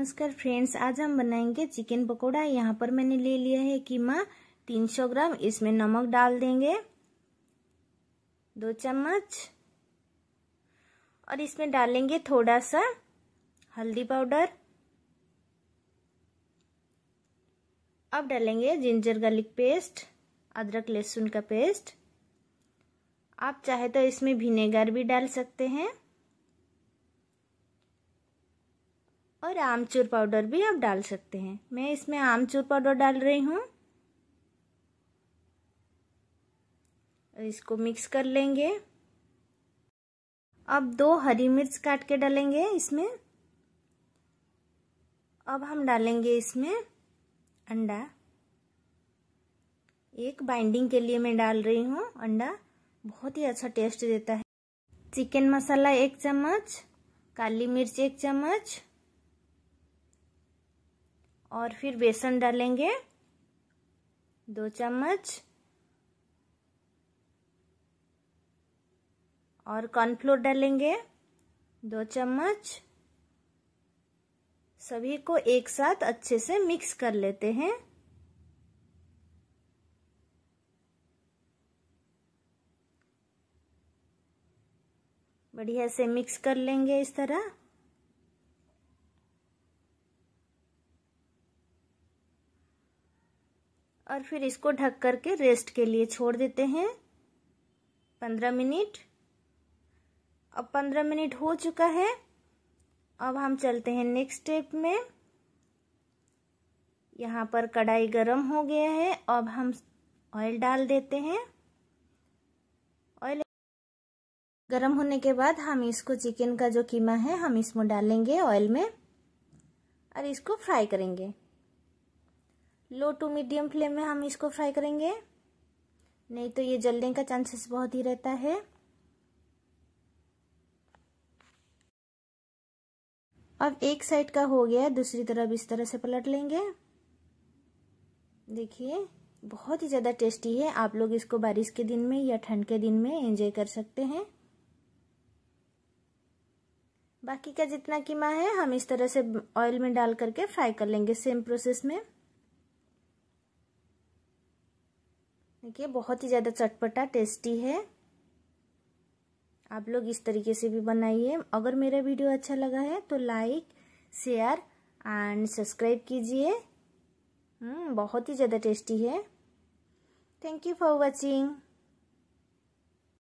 नमस्कार फ्रेंड्स आज हम बनाएंगे चिकन पकोड़ा यहाँ पर मैंने ले लिया है कीमा 300 ग्राम इसमें नमक डाल देंगे दो चम्मच और इसमें डालेंगे थोड़ा सा हल्दी पाउडर अब डालेंगे जिंजर गार्लिक पेस्ट अदरक लहसुन का पेस्ट आप चाहे तो इसमें विनेगर भी डाल सकते हैं और आमचूर पाउडर भी आप डाल सकते हैं मैं इसमें आमचूर पाउडर डाल रही हूँ इसको मिक्स कर लेंगे अब दो हरी मिर्च काट के डालेंगे इसमें अब हम डालेंगे इसमें अंडा एक बाइंडिंग के लिए मैं डाल रही हूँ अंडा बहुत ही अच्छा टेस्ट देता है चिकन मसाला एक चम्मच काली मिर्च एक चम्मच और फिर बेसन डालेंगे दो चम्मच और कॉर्नफ्लोर डालेंगे दो चम्मच सभी को एक साथ अच्छे से मिक्स कर लेते हैं बढ़िया से मिक्स कर लेंगे इस तरह और फिर इसको ढक करके रेस्ट के लिए छोड़ देते हैं पंद्रह मिनट अब पंद्रह मिनट हो चुका है अब हम चलते हैं नेक्स्ट स्टेप में यहाँ पर कढ़ाई गरम हो गया है अब हम ऑयल डाल देते हैं ऑयल गरम होने के बाद हम इसको चिकन का जो कीमा है हम इसमें डालेंगे ऑयल में और इसको फ्राई करेंगे लो टू मीडियम फ्लेम में हम इसको फ्राई करेंगे नहीं तो ये जलने का चांसेस बहुत ही रहता है अब एक साइड का हो गया दूसरी तरफ इस तरह से पलट लेंगे देखिए बहुत ही ज़्यादा टेस्टी है आप लोग इसको बारिश के दिन में या ठंड के दिन में एंजॉय कर सकते हैं बाकी का जितना कीमा है हम इस तरह से ऑयल में डाल करके फ्राई कर लेंगे सेम प्रोसेस में देखिए बहुत ही ज़्यादा चटपटा टेस्टी है आप लोग इस तरीके से भी बनाइए अगर मेरा वीडियो अच्छा लगा है तो लाइक शेयर एंड सब्सक्राइब कीजिए हम्म, बहुत ही ज़्यादा टेस्टी है थैंक यू फॉर वॉचिंग